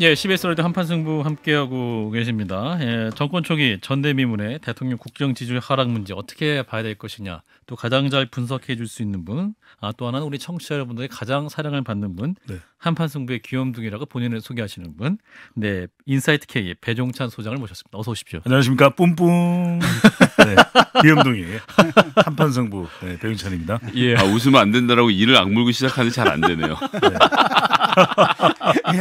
예, CBS 월드 한판 승부 함께하고 계십니다. 예, 정권 초기 전대미문의 대통령 국정 지지율 하락 문제 어떻게 봐야 될 것이냐, 또 가장 잘 분석해 줄 수 있는 분, 아, 또 하나는 우리 청취자 여러분들의 가장 사랑을 받는 분, 네. 한판 승부의 귀염둥이라고 본인을 소개하시는 분, 네, 인사이트 K의 배종찬 소장을 모셨습니다. 어서 오십시오. 안녕하십니까, 뿜뿜. 네, 귀염둥이 한판 승부 네, 배종찬입니다. 예, 아, 웃으면 안 된다라고 이를 악물고 시작하는 잘안 되네요. 네.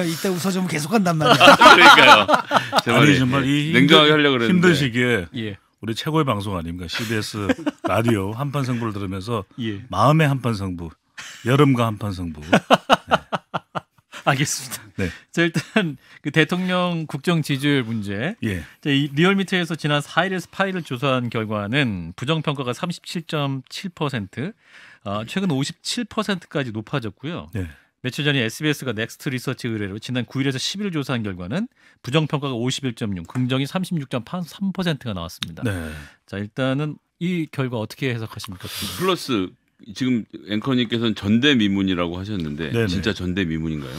예, 이따 웃어좀면 계속. 계속 한단 말이야. 그러니까요. 아니 정말 이 냉정하게 하려고 그랬는데 힘든 시기에 예. 우리 최고의 방송 아닙니까? CBS 라디오 한판 승부를 들으면서 예. 마음의 한판 승부, 여름과 한판 승부. 네. 알겠습니다. 네. 자, 일단 그 대통령 국정 지지율 문제. 예. 자, 이 리얼미터에서 지난 4일에서 8일을 조사한 결과는 부정 평가가 37.7%, 어, 최근 57%까지 높아졌고요. 예. 며칠 전에 SBS가 넥스트 리서치 의뢰로 지난 9일에서 10일 조사한 결과는 부정 평가가 51.6, 긍정이 36.3%가 나왔습니다. 네. 자, 일단은 이 결과 어떻게 해석하십니까? 플러스 지금 앵커님께서는 전대미문이라고 하셨는데 네네. 진짜 전대미문인가요?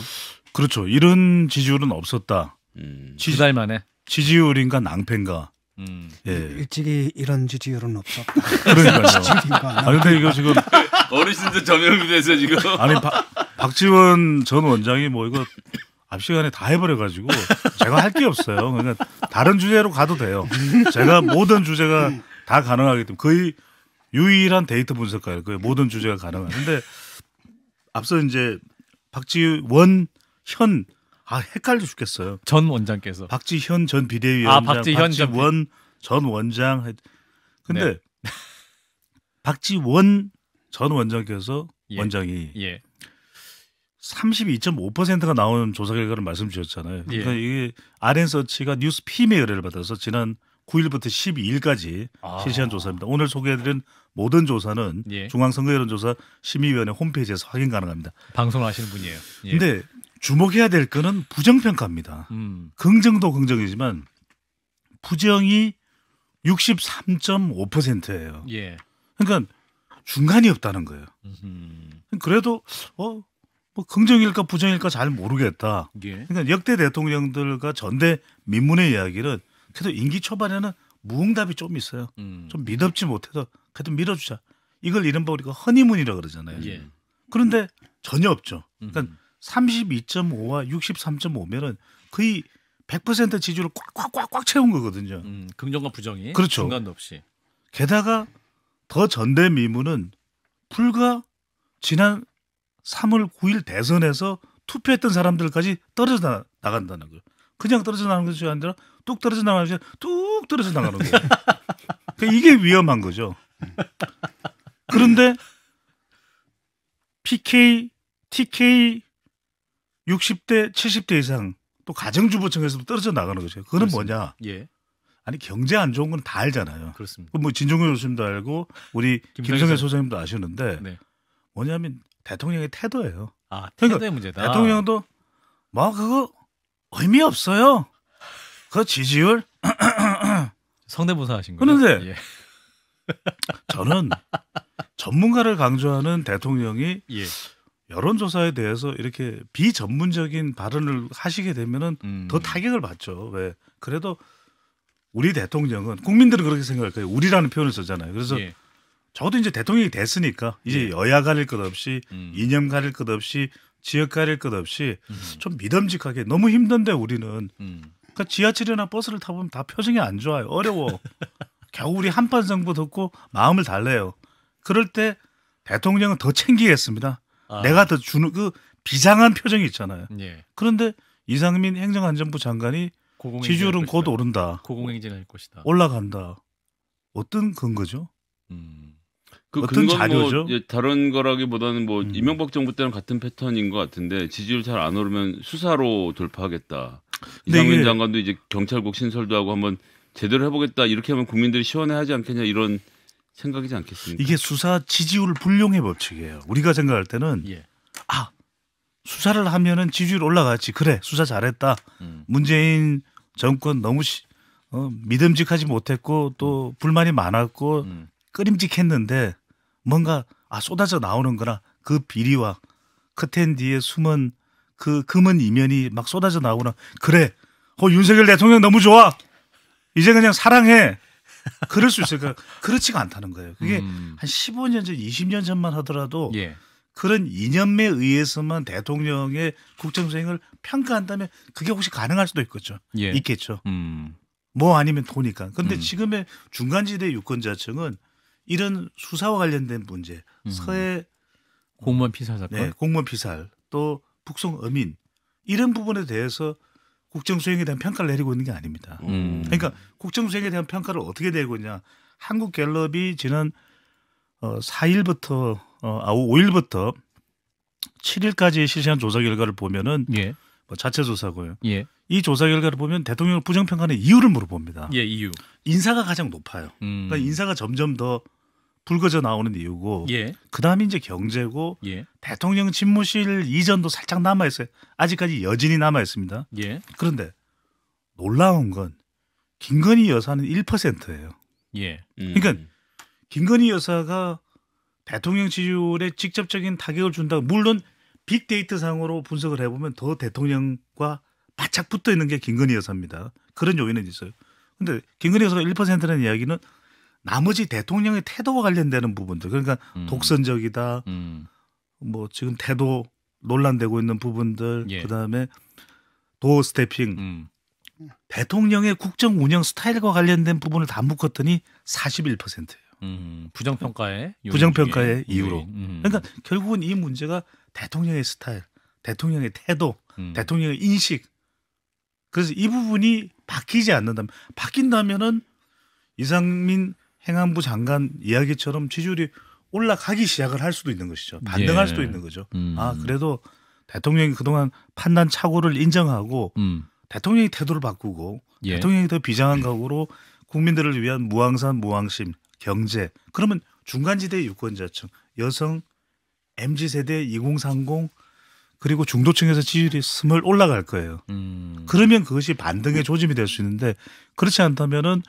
그렇죠. 이런 지지율은 없었다. 음. 지달 만에 지지율인가 낭패인가 음. 예. 일찍이 이런 지지율은 없었다. 그러니까요. 아 근데 이거 지금 어르신들 점염이 돼서 지금 아니 바, 박지원 전 원장이 뭐 이거 앞 시간에 다 해버려가지고 제가 할 게 없어요. 그러니까 다른 주제로 가도 돼요. 제가 모든 주제가 다 가능하기 때문에 거의 유일한 데이터 분석가예요. 그 모든 주제가 가능한데 앞서 이제 박지원 현 아 헷갈려 죽겠어요. 전 원장께서 박지현 전 비대위원장, 아, 박지현 박지원 전, 전 원장. 근데 네. 박지원 전 원장께서 예. 원장이 예. 32.5%가 나온 조사 결과를 말씀 주셨잖아요. 예. 그러니까 예. 이게 아랜 서치가 뉴스 피 m 의 의뢰를 받아서 지난 9일부터 12일까지 아. 실시한 조사입니다. 오늘 소개해드린 모든 조사는 예. 중앙선거여론조사 심의위원회 홈페이지에서 확인 가능합니다. 방송하시는 분이에요. 예. 근데 주목해야 될 거는 부정평가입니다. 음. 긍정도 긍정이지만 부정이 63.5%예요. 예. 그러니까 중간이 없다는 거예요. 음흠. 그래도 어뭐 긍정일까 부정일까 잘 모르겠다. 예. 그러니까 역대 대통령들과 전대 민문의 이야기는 그래도 임기 초반에는 무응답이 좀 있어요. 음. 좀 믿음지 못해서 그래도 밀어주자. 이걸 이른바 우리가 허니문이라 그러잖아요. 예. 그런데 전혀 없죠. 그러니까 음. 32.5와 63.5면은 거의 100%지지율꽉꽉꽉 채운 거거든요. 음, 긍정과 부정이 그렇죠. 중간도 없이. 게다가 더 전대 미문은 불과 지난 3월 9일 대선에서 투표했던 사람들까지 떨어져 나, 나간다는 거예요. 그냥 떨어져 나가는 것이 아니라 뚝 떨어져 나가는 것이 뚝 떨어져 나가는 거예요. 그러니까 이게 위험한 거죠. 그런데 PK, TK 60대, 70대 이상 또 가정주부층에서도 떨어져 나가는 거죠. 그거는 뭐냐? 예. 아니 경제 안 좋은 건 다 알잖아요. 그렇습니다. 뭐 진종현 교수님도 알고 우리 김성현 소장님도 아시는데 네. 뭐냐면 대통령의 태도예요. 아, 그러니까 태도의 그러니까 문제다. 대통령도 뭐 그거 의미 없어요. 그 지지율 성대모사 하신 거예요. 그런데 예. 저는 전문가를 강조하는 대통령이 예. 여론조사에 대해서 이렇게 비전문적인 발언을 하시게 되면은 음. 더 타격을 받죠. 왜? 그래도 우리 대통령은 국민들은 그렇게 생각할 거예요. 우리라는 표현을 썼잖아요 그래서 예. 저도 이제 대통령이 됐으니까 이제 네. 여야 가릴 것 없이 음. 이념 가릴 것 없이 지역 가릴 것 없이 음. 좀 믿음직하게 너무 힘든데 우리는 음. 그러니까 지하철이나 버스를 타보면 다 표정이 안 좋아요 어려워 겨우 우리 한판 정부 듣고 마음을 달래요 그럴 때 대통령은 더 챙기겠습니다 아. 내가 더 주는 그 비장한 표정이 있잖아요 예. 그런데 이상민 행정안전부 장관이 지지율은 곧 오른다 고공행진할 것이다 올라간다 어떤 근거죠? 음. 그 어떤 뭐 자료죠? 뭐 다른 거라기보다는 뭐 음. 이명박 정부 때랑 같은 패턴인 것 같은데 지지율 잘 안 오르면 수사로 돌파하겠다. 이상민 네, 장관도 이제 경찰국 신설도 하고 한번 제대로 해보겠다 이렇게 하면 국민들이 시원해하지 않겠냐 이런 생각이지 않겠습니까? 이게 수사 지지율 불용의 법칙이에요. 우리가 생각할 때는 예. 아 수사를 하면은 지지율 올라가지 그래 수사 잘했다. 음. 문재인 정권 너무 시, 어, 믿음직하지 못했고 또 불만이 많았고 음. 끓임직했는데 뭔가 아 쏟아져 나오는거나그 비리와 커튼 뒤에 숨은 그 금은 이면이 막 쏟아져 나오구나 그래 어 윤석열 대통령 너무 좋아 이제 그냥 사랑해 그럴 수 있을까 그러니까 그렇지가 않다는 거예요 그게 음. 한 15년 전 20년 전만 하더라도 예. 그런 이념에 의해서만 대통령의 국정 수행을 평가한다면 그게 혹시 가능할 수도 있겠죠 예. 있겠죠 음. 뭐 아니면 도니까 근데 음. 지금의 중간지대 유권자층은 이런 수사와 관련된 문제, 음. 서해 공무원 피살 사건, 네, 공무원 피살, 또 북송 어민 이런 부분에 대해서 국정 수행에 대한 평가를 내리고 있는 게 아닙니다. 음. 그러니까 국정 수행에 대한 평가를 어떻게 내고 있냐? 한국 갤럽이 지난 어 4일부터 어 5일부터 7일까지 실시한 조사 결과를 보면은 예. 뭐 자체 조사고요. 예. 이 조사 결과를 보면 대통령 을부정평가하는 이유를 물어봅니다. 예, 이유. 인사가 가장 높아요. 음. 그러니까 인사가 점점 더 불거져 나오는 이유고 예. 그다음에 이제 경제고 예. 대통령 집무실 이전도 살짝 남아 있어요. 아직까지 여진이 남아 있습니다. 예. 그런데 놀라운 건 김건희 여사는 1%예요. 예. 음. 그러니까 김건희 여사가 대통령 지지율에 직접적인 타격을 준다. 물론 빅데이터 상으로 분석을 해보면 더 대통령과 바짝 붙어 있는 게 김건희 여사입니다. 그런 요인은 있어요. 근데 김건희 여사가 1%라는 이야기는 나머지 대통령의 태도와 관련되는 부분들 그러니까 음. 독선적이다 음. 뭐 지금 태도 논란되고 있는 부분들 예. 그다음에 도어 스태핑 음. 대통령의 국정 운영 스타일과 관련된 부분을 다 묶었더니 41%예요. 음, 부정평가의 부정평가의 이유로. 예. 음. 그러니까 결국은 이 문제가 대통령의 스타일, 대통령의 태도, 음. 대통령의 인식. 그래서 이 부분이 바뀌지 않는다면 바뀐다면은 이상민 행안부 장관 이야기처럼 지지율이 올라가기 시작을 할 수도 있는 것이죠. 반등할 예. 수도 있는 거죠. 음. 아 그래도 대통령이 그동안 판단 착오를 인정하고 음. 대통령이 태도를 바꾸고 예. 대통령이 더 비장한 각오로 국민들을 위한 무항산 무항심 경제 그러면 중간지대 유권자층 여성 mz 세대 2030 그리고 중도층에서 지지율이 스멀 올라갈 거예요. 음. 그러면 그것이 반등의 조짐이 될 수 있는데 그렇지 않다면은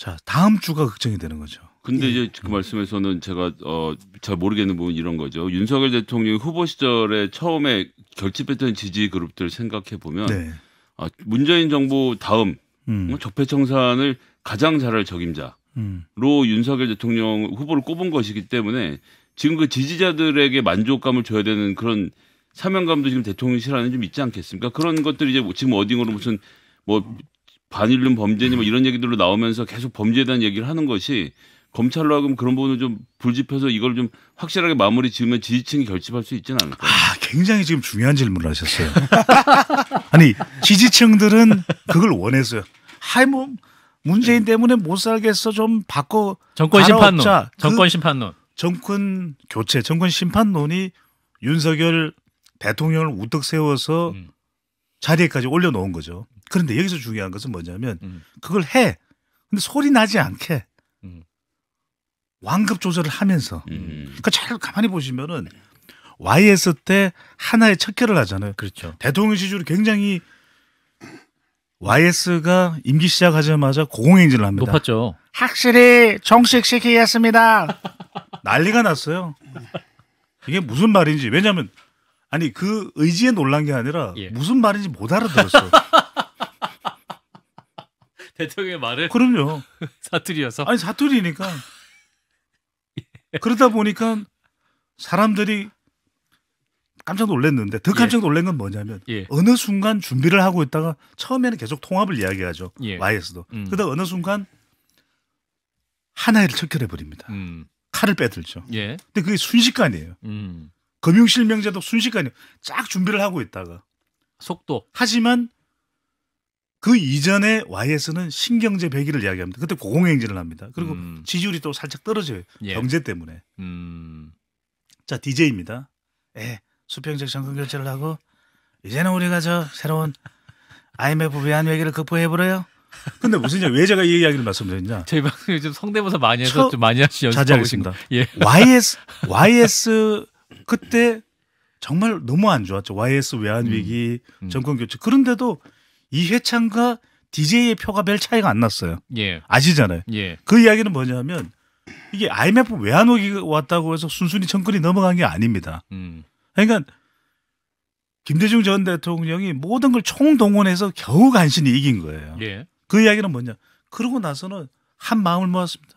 자 다음 주가 걱정이 되는 거죠. 근데 예. 이제 그 음. 말씀에서는 제가 어, 잘 모르겠는 부분 이런 거죠. 윤석열 대통령 후보 시절에 처음에 결집했던 지지 그룹들 생각해 보면 네. 아, 문재인 정부 다음 음. 어, 적폐청산을 가장 잘할 적임자로 음. 윤석열 대통령 후보를 꼽은 것이기 때문에 지금 그 지지자들에게 만족감을 줘야 되는 그런 사명감도 지금 대통령실 안에 좀 있지 않겠습니까? 그런 것들이 이제 지금 어딩으로 무슨 뭐 반일륜 범죄니 뭐 이런 얘기들로 나오면서 계속 범죄에 대한 얘기를 하는 것이 검찰로 하면 그런 부분을 좀 불집해서 이걸 좀 확실하게 마무리 지으면 지지층이 결집할 수 있지는 않을까? 아, 굉장히 지금 중요한 질문을 하셨어요. 아니 지지층들은 그걸 원했어요. 하이 뭐 문재인 때문에 못 살겠어 좀 바꿔 정권 심판론, 그 정권 심판론, 정권 교체, 정권 심판론이 윤석열 대통령을 우뚝 세워서 음. 자리에까지 올려놓은 거죠. 그런데 여기서 중요한 것은 뭐냐면 그걸 해. 근데 소리 나지 않게 완급 조절을 하면서 음. 그러니까 잘 가만히 보시면은 YS 때 하나의 척결을 하잖아요. 그렇죠. 대통령 시주로 굉장히 YS가 임기 시작하자마자 고공행진을 합니다. 높았죠. 확실히 정식시키겠습니다. 난리가 났어요. 이게 무슨 말인지 왜냐하면 아니 그 의지에 놀란 게 아니라 예. 무슨 말인지 못 알아들었어요. 대통령의 말을 그럼요. 사투리여서 아니 사투리니까 예. 그러다 보니까 사람들이 깜짝 놀랐는데 더 깜짝 예. 놀란 건 뭐냐면 예. 어느 순간 준비를 하고 있다가 처음에는 계속 통합을 이야기하죠. 예. YS도. 음. 그러다 어느 순간 하나를 척결해 버립니다. 음. 칼을 빼들죠. 예. 근데 그게 순식간이에요. 음. 금융실명제도 순식간에 쫙 준비를 하고 있다가 속도. 하지만 그 이전에 와이에 s 는 신경제 배기를 이야기합니다. 그때 고공행진을 합니다. 그리고 음. 지지율이 또 살짝 떨어져요. 예. 경제 때문에. 음. 자, DJ입니다. 예, 수평적 정권 결제를 하고 이제는 우리가 저 새로운 IMF 외환 위기를 극복해 보려요. 근데 무슨 얘기야 왜 제가 이 이야기를 말씀드렸냐? 저희 방송 요즘 성대모사 많이 해서 좀 많이 하시 연습하고 있습니다. 예. YS YS 그때 정말 너무 안 좋았죠. YS 외환 위기, 음. 음. 정권 교체. 그런데도 이회창과 DJ의 표가 별 차이가 안 났어요. 예. 아시잖아요. 예. 그 이야기는 뭐냐면 이게 IMF 외환 위기 가 왔다고 해서 순순히 정권이 넘어간 게 아닙니다. 음. 그러니까 김대중 전 대통령이 모든 걸 총동원해서 겨우 간신히 이긴 거예요. 예. 그 이야기는 뭐냐? 그러고 나서는 한 마음을 모았습니다.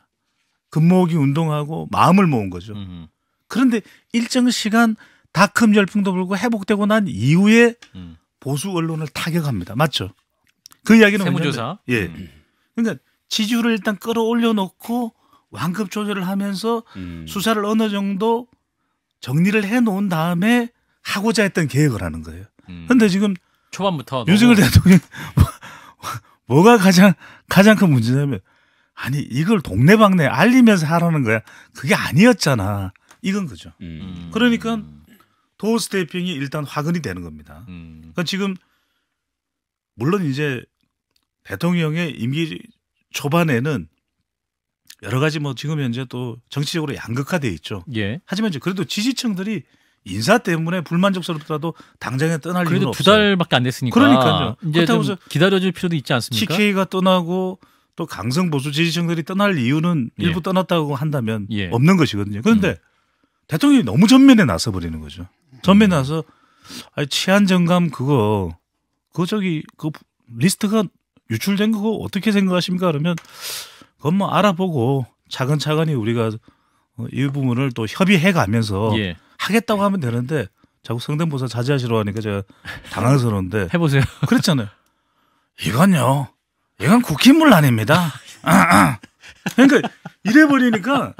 금모으기 운동하고 마음을 모은 거죠. 음흠. 그런데 일정 시간 다큼 열풍도 불고 회복되고 난 이후에 음. 보수 언론을 타격합니다. 맞죠? 그 이야기는 세무조사. 예. 음. 그러니까 지지율을 일단 끌어올려 놓고 완급 조절을 하면서 음. 수사를 어느 정도 정리를 해 놓은 다음에 하고자 했던 계획을 하는 거예요. 음. 그런데 지금 초반부터 윤석열 대통령 뭐가 가장 가장 큰 문제냐면 아니 이걸 동네방네 알리면서 하라는 거야. 그게 아니었잖아. 이건 거죠. 음. 그러니까 도어 스태핑이 일단 화근이 되는 겁니다. 음. 그러니까 지금 물론 이제 대통령의 임기 초반에는 여러 가지 뭐 지금 현재 또 정치적으로 양극화돼 있죠. 예. 하지만 이제 그래도 지지층들이 인사 때문에 불만족스럽더라도 당장에 떠날 그래도 이유는 없어요. 달밖에 안 됐으니까. 그러니까요. 이제 좀 기다려줄 필요도 있지 않습니까? TK가 떠나고 또 강성 보수 지지층들이 떠날 이유는 예. 일부 떠났다고 한다면 예. 없는 것이거든요. 그런데 음. 대통령이 너무 전면에 나서 버리는 거죠. 전면에 음. 나서 아니 치안 정감 그거 그 저기 그 리스트가 유출된 그거 어떻게 생각하십니까? 그러면 그건 뭐 알아보고 차근차근히 우리가 이 부분을 또 협의해 가면서 예. 하겠다고 하면 되는데 자꾸 성대모사 자제하시러고 하니까 제가 당황스러운데 해보세요. 그랬잖아요. 이건요, 이건 국힘물 아닙니다. 아, 아. 그러니까 이래 버리니까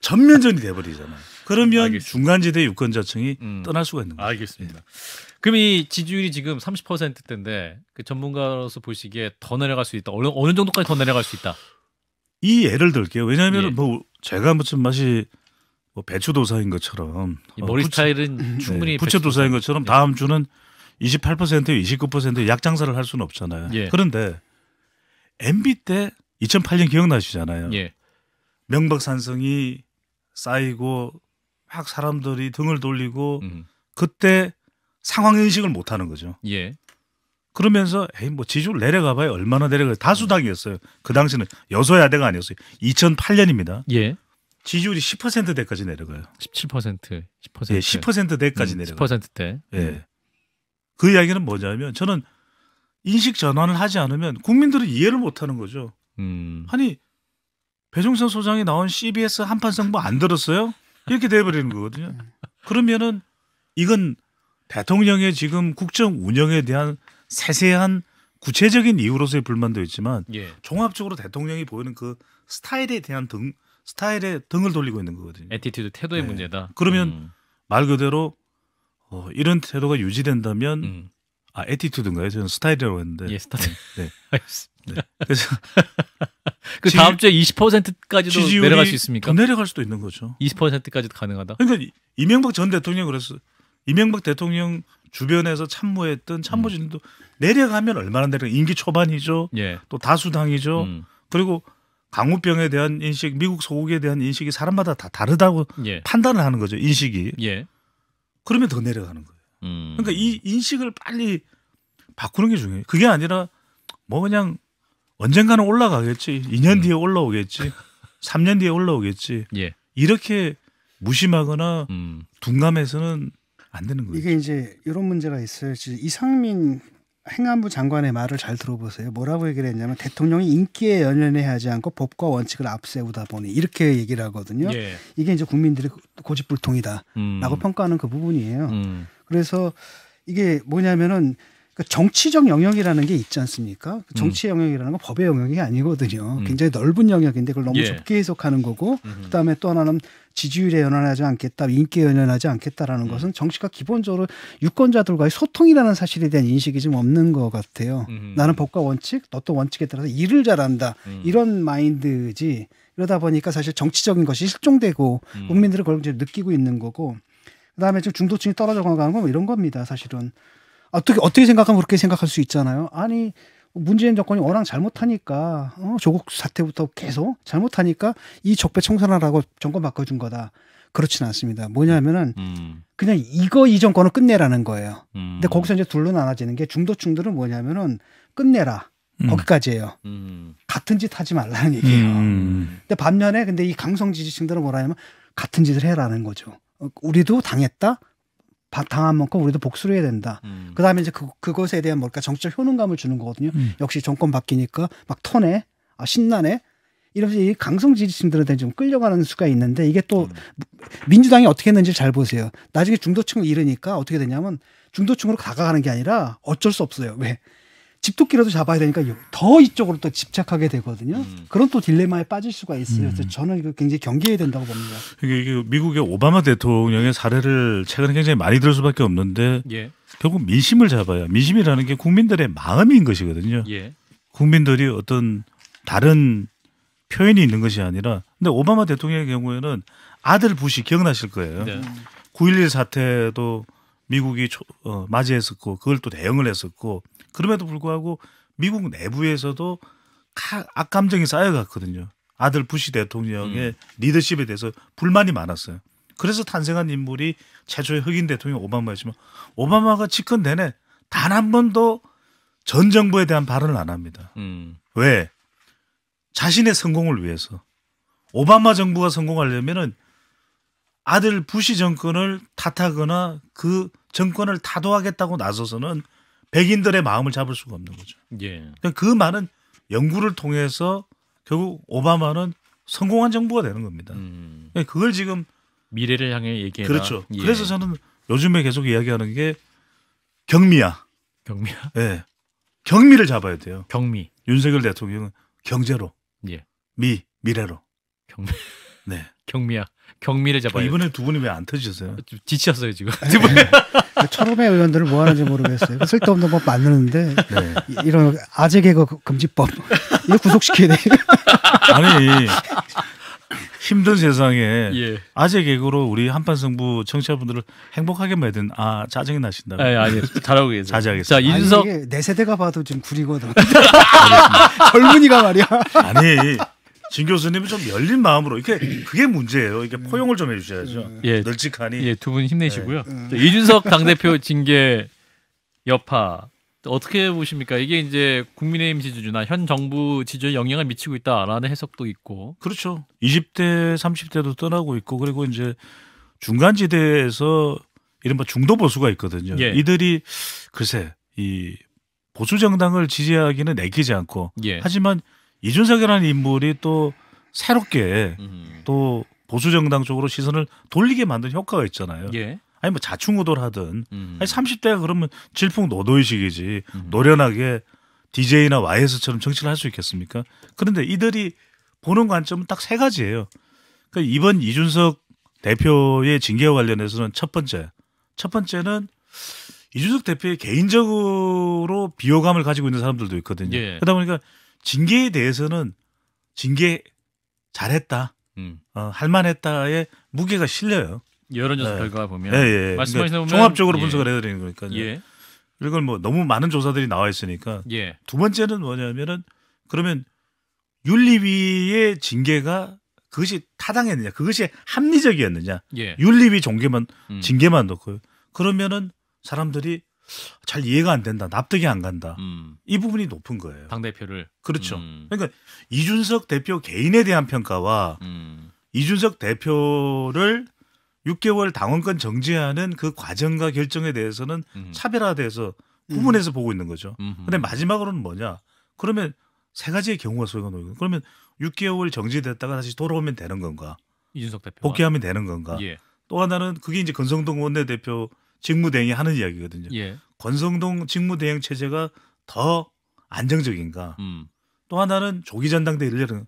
전면전이 돼버리잖아요. 그러면 알겠습니다. 중간지대 유권자층이 음. 떠날 수가 있는 거죠. 알겠습니다. 예. 그럼 이 지지율이 지금 30%대인데 그 전문가로서 보시기에 더 내려갈 수 있다. 어느, 어느 정도까지 더 내려갈 수 있다. 이 예를 들게요. 왜냐하면 예. 뭐 제가 무슨 맛이 뭐 배추 도사인 것처럼 어, 머리 부 스타일은 네, 충분히 네, 부채 도사인 것처럼 예. 다음 주는 28% 29% 약장사를 할 수는 없잖아요. 예. 그런데 MB 때 2008년 기억나시잖아요. 예. 명박산성이 쌓이고 막 사람들이 등을 돌리고 음. 그때 상황 인식을 못 하는 거죠. 예. 그러면서 에이 뭐 지지율 내려가 봐요 얼마나 내려가 다수당이었어요. 그 당시는 여소야대가 아니었어요. 2008년입니다. 예. 지지율이 10%대까지 내려가요. 17%, 10%. 예, 10%대까지 음, 내려가요. 10%대. 예. 음. 그 이야기는 뭐냐면 저는 인식 전환을 하지 않으면 국민들은 이해를 못 하는 거죠. 음. 아니 배종선 소장이 나온 CBS 한판승부 안 들었어요? 이렇게 돼버리는 거거든요. 그러면은 이건 대통령의 지금 국정 운영에 대한 세세한 구체적인 이유로서의 불만도 있지만 예. 종합적으로 대통령이 보이는 그 스타일에 대한 등 스타일에 등을 돌리고 있는 거거든요. 에티튜드 태도의 네. 문제다. 그러면 음. 말 그대로 어, 이런 태도가 유지된다면 음. 아, 에티튜드인가요? 저는 스타일이라고 했는데. 예, 스타일. 네. 네. 네. 그래서 그 다음 주에 20%까지도 내려갈 수 있습니까? 내려갈 수도 있는 거죠. 20%까지도 가능하다. 그러니까 이명박 전 대통령 그래서 이명박 대통령 주변에서 참모했던 참모진도 음. 내려가면 얼마나 내려 임기 초반이죠. 예. 또 다수당이죠. 음. 그리고 강우병에 대한 인식, 미국 소국에 대한 인식이 사람마다 다 다르다고 예. 판단을 하는 거죠. 인식이. 예. 그러면 더 내려가는 거예요. 음. 그러니까 이 인식을 빨리 바꾸는 게 중요해요. 그게 아니라 뭐 그냥 언젠가는 올라가겠지. 2년 음. 뒤에 올라오겠지. 3년 뒤에 올라오겠지. 예. 이렇게 무심하거나 음. 둔감해서는 안 되는 거예요. 이게 이제 이런 문제가 있어요. 이상민 행안부 장관의 말을 잘 들어보세요. 뭐라고 얘기를 했냐면 대통령이 인기에 연연해하지 않고 법과 원칙을 앞세우다 보니 이렇게 얘기를 하거든요. 예. 이게 이제 국민들의 고집불통이다라고 음. 평가하는 그 부분이에요. 음. 그래서 이게 뭐냐면은 그러니까 정치적 영역이라는 게 있지 않습니까? 그 음. 정치 영역이라는 건 법의 영역이 아니거든요. 음. 굉장히 넓은 영역인데 그걸 너무 예. 좁게 해석하는 거고 음. 그다음에 또 하나는 지지율에 연연하지 않겠다, 인기에 연연하지 않겠다라는 음. 것은 정치가 기본적으로 유권자들과의 소통이라는 사실에 대한 인식이 좀 없는 것 같아요. 음. 나는 법과 원칙, 어떤 원칙에 따라서 일을 잘한다 음. 이런 마인드지. 그러다 보니까 사실 정치적인 것이 실종되고 국민들은 그걸 이제 느끼고 있는 거고. 그다음에 좀 중도층이 떨어져 가는 건뭐 이런 겁니다. 사실은 아, 어떻게 어떻게 생각하면 그렇게 생각할 수 있잖아요. 아니 문재인 정권이 워낙 잘못하니까 어, 조국 사태부터 계속 잘못하니까 이 적폐 청산하라고 정권 바꿔준 거다. 그렇진 않습니다. 뭐냐면은 음. 그냥 이거 이 정권을 끝내라는 거예요. 음. 근데 거기서 이제 둘로 나눠지는 게 중도층들은 뭐냐면은 끝내라. 음. 거기까지예요. 음. 같은 짓 하지 말라는 얘기예요. 음. 근데 반면에 근데 이 강성 지지층들은 뭐라 하면 같은 짓을 해라는 거죠. 어, 우리도 당했다. 당한 만큼 우리도 복수를 해야 된다. 음. 그다음에 이제 그, 그것에 대한 뭘까 정치적 효능감을 주는 거거든요. 음. 역시 정권 바뀌니까 막 터네, 아 신나네. 이러면서 이 강성 지지층들한테 좀 끌려가는 수가 있는데 이게 또 음. 민주당이 어떻게 했는지 잘 보세요. 나중에 중도층을 잃으니까 어떻게 되냐면 중도층으로 다가가는 게 아니라 어쩔 수 없어요. 왜? 집토끼라도 잡아야 되니까 더 이쪽으로 또 집착하게 되거든요. 음. 그런 또 딜레마에 빠질 수가 있어요. 그래서 음. 저는 이거 굉장히 경계해야 된다고 봅니다. 이게, 이게 미국의 오바마 대통령의 사례를 최근에 굉장히 많이 들을 수밖에 없는데 예. 결국 민심을 잡아야 민심이라는 게 국민들의 마음인 것이거든요. 예. 국민들이 어떤 다른 표현이 있는 것이 아니라 근데 오바마 대통령의 경우에는 아들 부시 기억나실 거예요. 네. 9.11 사태도 미국이 초, 어, 맞이했었고 그걸 또 대응을 했었고 그럼에도 불구하고 미국 내부에서도 악감정이 쌓여갔거든요. 아들 부시 대통령의 음. 리더십에 대해서 불만이 많았어요. 그래서 탄생한 인물이 최초의 흑인 대통령 오바마였지만 오바마가 집권 내내 단 한 번도 전 정부에 대한 발언을 안 합니다. 음. 왜? 자신의 성공을 위해서. 오바마 정부가 성공하려면은 아들 부시 정권을 탓하거나 그 정권을 타도하겠다고 나서서는 백인들의 마음을 잡을 수가 없는 거죠. 예. 그러니까 그 많은 연구를 통해서 결국 오바마는 성공한 정부가 되는 겁니다. 음. 그러니까 그걸 지금 미래를 향해 얘기해라. 그렇죠. 예. 그래서 저는 요즘에 계속 이야기하는 게 경미야. 경미야. 예. 네. 경미를 잡아야 돼요. 경미. 윤석열 대통령은 경제로. 예. 미 미래로. 경미. 네. 경미야. 경미를 잡아야. 이번에 두 분이 왜 안 터지셨어요? 지치어요 지금. 두 분. 처음에 그 의원들을 뭐 하는지 모르겠어요. 그 쓸데없는 법 만드는데 네. 이런 아재 개그 금지법 이거 구속시켜야 돼. 아니 힘든 세상에 예. 아재 개그로 우리 한판 승부 청취자분들을 행복하게 만든 아 짜증이 나신다. 아니 예, 아니 잘하고 계세요. 자제하겠습니다. 자이석 아니, 내 세대가 봐도 지금 구리거든. 젊은이가 말이야. 아니 진 교수님은 좀 열린 마음으로 이렇게 음. 그게 문제예요. 이게 음. 포용을 좀 해주셔야죠. 음. 예, 널찍하니. 예, 두 분 힘내시고요. 예. 이준석 당대표 징계 여파 어떻게 보십니까? 이게 이제 국민의힘 지지주나 현 정부 지지에 영향을 미치고 있다라는 해석도 있고. 그렇죠. 20대, 30대도 떠나고 있고 그리고 이제 중간 지대에서 이른바 중도 보수가 있거든요. 예. 이들이 글쎄 이 보수 정당을 지지하기는 내키지 않고 예. 하지만 이준석이라는 인물이 또 새롭게 음. 또 보수 정당 쪽으로 시선을 돌리게 만든 효과가 있잖아요. 예. 아니 뭐 자충우돌하든 음. 아니 30대가 그러면 질풍노도의식이지 음. 노련하게 DJ나 YS처럼 정치를 할 수 있겠습니까? 그런데 이들이 보는 관점은 딱 세 가지예요. 그러니까 이번 이준석 대표의 징계와 관련해서는 첫 번째, 첫 번째는 이준석 대표의 개인적으로 비호감을 가지고 있는 사람들도 있거든요. 예. 그러다 보니까 징계에 대해서는 징계 잘했다, 음. 어, 할만했다의 무게가 실려요. 여론조사 네. 결과 보면 예, 예. 말씀하시 그러니까 보면 종합적으로 분석을 예. 해야 되는 거니까요. 예. 이걸 뭐 너무 많은 조사들이 나와 있으니까 예. 두 번째는 뭐냐면은 그러면 윤리위의 징계가 그것이 타당했느냐, 그것이 합리적이었느냐, 예. 윤리위 종계만 음. 징계만 놓고요. 그러면은 사람들이 잘 이해가 안 된다. 납득이 안 간다. 음. 이 부분이 높은 거예요. 당 대표를 그렇죠. 음. 그러니까 이준석 대표 개인에 대한 평가와 음. 이준석 대표를 6개월 당원권 정지하는 그 과정과 결정에 대해서는 음. 차별화돼서 음. 구분해서 보고 있는 거죠. 음흠. 근데 마지막으로는 뭐냐? 그러면 세 가지의 경우가 소요가 놓이고 그러면 6개월 정지됐다가 다시 돌아오면 되는 건가? 이준석 대표 복귀하면 되는 건가? 예. 또 하나는 그게 이제 건성동 원내대표 직무대행이 하는 이야기거든요. 예. 권성동 직무대행 체제가 더 안정적인가. 음. 또 하나는 조기 전당대회를 열은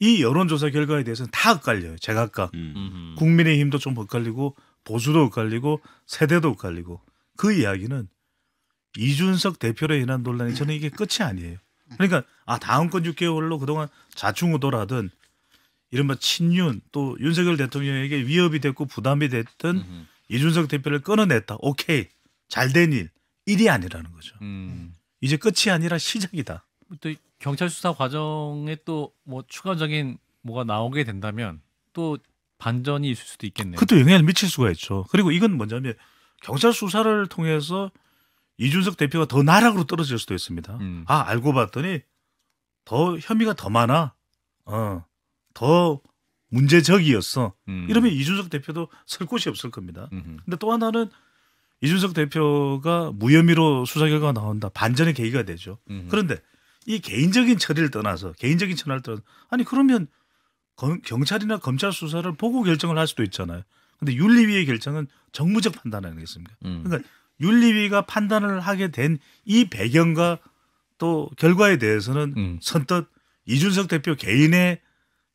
이 여론조사 결과에 대해서는 다 엇갈려요. 제각각 음. 국민의힘도 좀 엇갈리고 보수도 엇갈리고 세대도 엇갈리고 그 이야기는 이준석 대표로 인한 논란이 저는 이게 끝이 아니에요. 그러니까 아 다음 건 6개월로 그동안 자충우돌하던 이른바 친윤 또 윤석열 대통령에게 위협이 됐고 부담이 됐던 이준석 대표를 끊어냈다. 오케이. 잘된 일. 일이 아니라는 거죠. 음. 이제 끝이 아니라 시작이다. 또 경찰 수사 과정에 또 뭐 추가적인 뭐가 나오게 된다면 또 반전이 있을 수도 있겠네요. 그것도 영향을 미칠 수가 있죠. 그리고 이건 뭐냐면 경찰 수사를 통해서 이준석 대표가 더 나락으로 떨어질 수도 있습니다. 음. 아 알고 봤더니 더 혐의가 더 많아. 어. 더 문제적이었어. 음. 이러면 이준석 대표도 설 곳이 없을 겁니다. 음. 근데 또 하나는 이준석 대표가 무혐의로 수사 결과가 나온다. 반전의 계기가 되죠. 음. 그런데 이 개인적인 처리를 떠나서 개인적인 처리를 떠나서 아니 그러면 검, 경찰이나 검찰 수사를 보고 결정을 할 수도 있잖아요. 근데 윤리위의 결정은 정무적 판단 아니겠습니까? 음. 그러니까 윤리위가 판단을 하게 된 이 배경과 또 결과에 대해서는 음. 선뜻 이준석 대표 개인의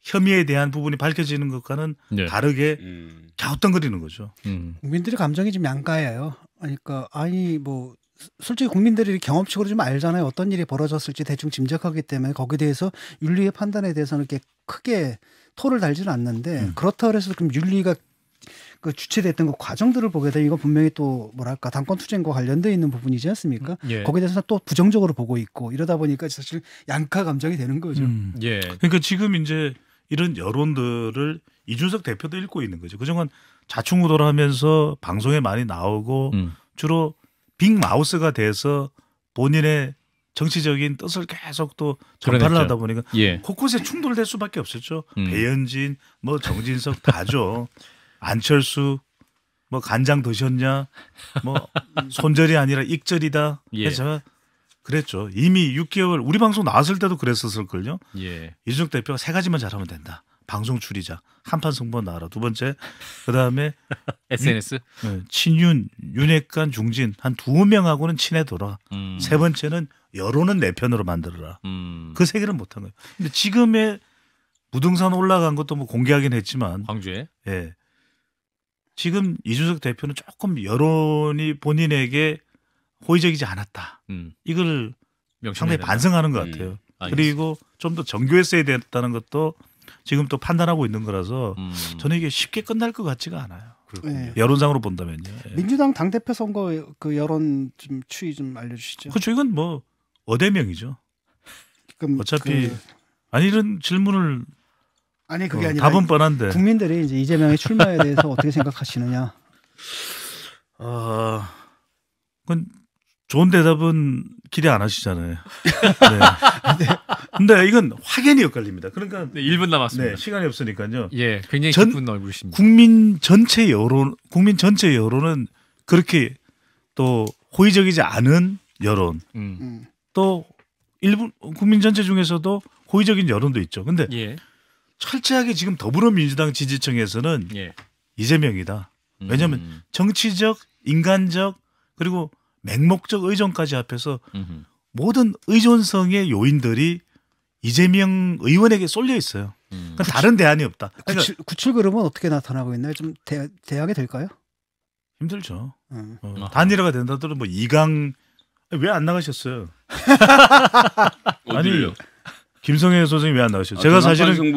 혐의에 대한 부분이 밝혀지는 것과는 네. 다르게 음. 갸우뚱거리는 거죠. 음. 국민들의 감정이 좀 양가예요. 그러니까 아니 뭐 솔직히 국민들이 경험칙으로 좀 알잖아요. 어떤 일이 벌어졌을지 대충 짐작하기 때문에 거기에 대해서 윤리의 판단에 대해서는 이렇게 크게 토를 달지는 않는데 음. 그렇다고 해서 그럼 윤리가 그 주체됐던 그 과정들을 보게 되면 이건 분명히 또 뭐랄까 당권 투쟁과 관련돼 있는 부분이지 않습니까? 음. 예. 거기에 대해서 또 부정적으로 보고 있고 이러다 보니까 사실 양카 감정이 되는 거죠. 음. 예. 그러니까 지금 이제 이런 여론들을 이준석 대표도 읽고 있는 거죠. 그중은 자충우돌하면서 방송에 많이 나오고 음. 주로 빅 마우스가 돼서 본인의 정치적인 뜻을 계속 또 전파를 하다 보니까 예. 곳곳에 충돌될 수밖에 없었죠. 음. 배현진, 뭐 정진석 다죠. 안철수 뭐 간장 드셨냐? 뭐 손절이 아니라 익절이다. 예. 그서 그랬죠. 이미 6개월 우리 방송 나왔을 때도 그랬었을걸요. 예. 이준석 대표가 세 가지만 잘하면 된다. 방송 줄이자. 한 판 승부 나와라. 두 번째. 그다음에 SNS 네, 친윤, 윤핵관 중진 한 두 명하고는 친해둬라. 음. 세 번째는 여론은 내 편으로 만들어라. 음. 그세 개를 못한 거예요. 근데 지금의 부등산 올라간 것도 뭐 공개하긴 했지만 광주에 예. 지금 이준석 대표는 조금 여론이 본인에게 호의적이지 않았다. 음. 이걸 상당히 반성하는 것 음. 같아요. 음. 그리고 좀 더 정교했어야 됐다는 것도 지금 또 판단하고 있는 거라서 음. 저는 이게 쉽게 끝날 것 같지가 않아요. 네. 여론상으로 본다면요. 예. 민주당 당 대표 선거 그 여론 좀 추이 좀 알려주시죠. 그렇죠. 이건 뭐 어대명이죠. 그럼 어차피 그... 아니 이런 질문을 아니 그게 어, 아니라 답은 뻔한데 국민들이 이제 이재명의 출마에 대해서 어떻게 생각하시느냐. 어, 그건 좋은 대답은 기대 안 하시잖아요. 네. 네. 근데 이건 확연히 엇갈립니다. 그러니까 네, 1분 남았습니다. 네, 시간이 없으니까요. 예, 굉장히 전, 기쁜 얼굴이십니다. 국민 전체 여론, 국민 전체 여론은 그렇게 또 호의적이지 않은 여론, 음. 음. 또 일부 국민 전체 중에서도 호의적인 여론도 있죠. 근데 예. 철저하게 지금 더불어민주당 지지층에서는 예. 이재명이다. 왜냐하면 음. 정치적, 인간적 그리고 맹목적 의존까지 합해서 음흠. 모든 의존성의 요인들이 이재명 의원에게 쏠려 있어요. 음. 그러니까 다른 대안이 없다. 그러니까 구출 그룹은 어떻게 나타나고 있나요? 좀 대, 대항이 될까요? 힘들죠. 음. 어, 음. 단일화가 된다더라도 뭐 이강 왜 안 나가셨어요? 아니 김성애 소장님 왜 안 나가셨어요? 아, 제가 사실은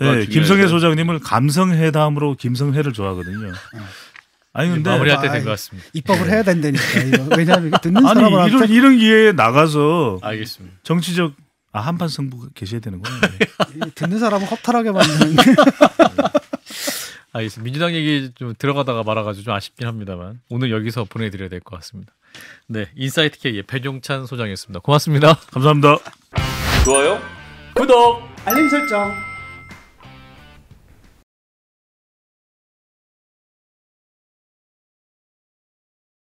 네, 김성애 소장님을 감성회담으로 김성회를 좋아하거든요. 음. 아니 근데 마무리할 때 된 것 같습니다. 입법을 예. 해야 된다니까. 왜냐하면 듣는 사람한테 이런, 이런 기회에 나가서 알겠습니다. 정치적 아 한판 승부 계셔야 되는 거예요. 듣는 사람은 허탈하게 만드는. 알겠습니다. 민주당 얘기 좀 들어가다가 말아가지고 좀 아쉽긴 합니다만 오늘 여기서 보내드려야 될 것 같습니다. 네, 인사이트 K의 배종찬 소장이었습니다. 고맙습니다. 감사합니다. 좋아요, 구독, 알림 설정.